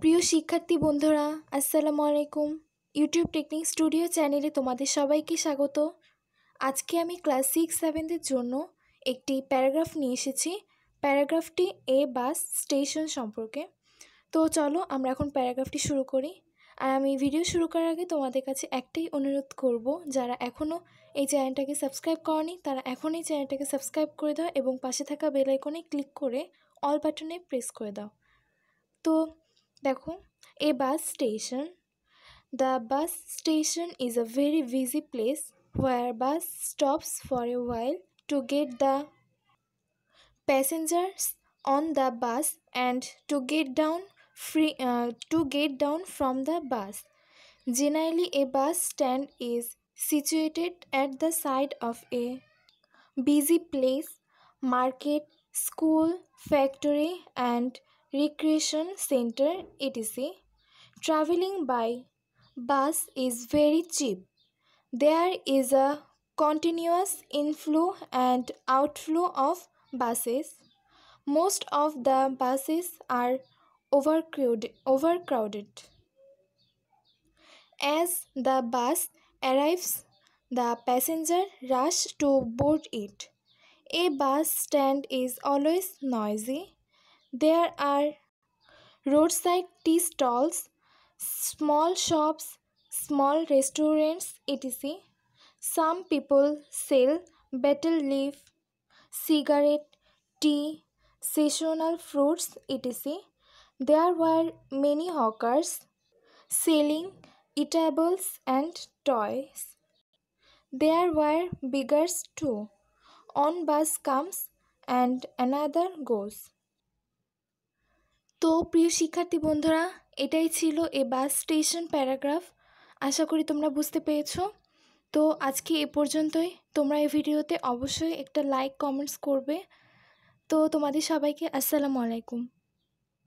প্রিয় শিক্ষার্থী বন্ধুরা আসসালামু আলাইকুম ইউটিউব টেকনিক স্টুডিও চ্যানেলে তোমাদের সবাইকে স্বাগত আজকে আমি ক্লাস সিক্স সেভেনদের জন্য একটি প্যারাগ্রাফ নিয়ে এসেছি প্যারাগ্রাফটি এ বাস স্টেশন সম্পর্কে তো চলো আমরা এখন প্যারাগ্রাফটি শুরু করি আর আমি ভিডিও শুরু করার আগে তোমাদের কাছে একটাই অনুরোধ করব যারা এখনও এই চ্যানেলটাকে সাবস্ক্রাইব করনি তারা এখন এই চ্যানেলটাকে সাবস্ক্রাইব করে দাও এবং পাশে থাকা বেলাইকনে ক্লিক করে অল বাটনে প্রেস করে দাও তো দেখো a bus station the bus station is a very busy place where bus stops for a while to get the passengers on the bus and to get down free uh, to get down from the bus generally a bus stand is situated at the side of a busy place market school factory and recreation center, etc. Traveling by bus is very cheap. There is a continuous inflow and outflow of buses. Most of the buses are overcrowded. overcrowded. As the bus arrives, the passenger rush to board it. A bus stand is always noisy there are roadside tea stalls, small shops, small restaurants, etc. Some people sell betel leaf, cigarette, tea, seasonal fruits, etc. There were many hawkers selling eatables and toys. There were beggars too. One bus comes and another goes. তো প্রিয় শিক্ষার্থী বন্ধুরা এটাই ছিল এ bus station paragraph আশা করি তোমরা বুঝতে পেরেছো তো আজকে এ পর্যন্তই তোমরা এই ভিডিওতে অবশ্যই একটা লাইক কমেন্টস করবে তো তোমাদের সবাইকে আসসালামু আলাইকুম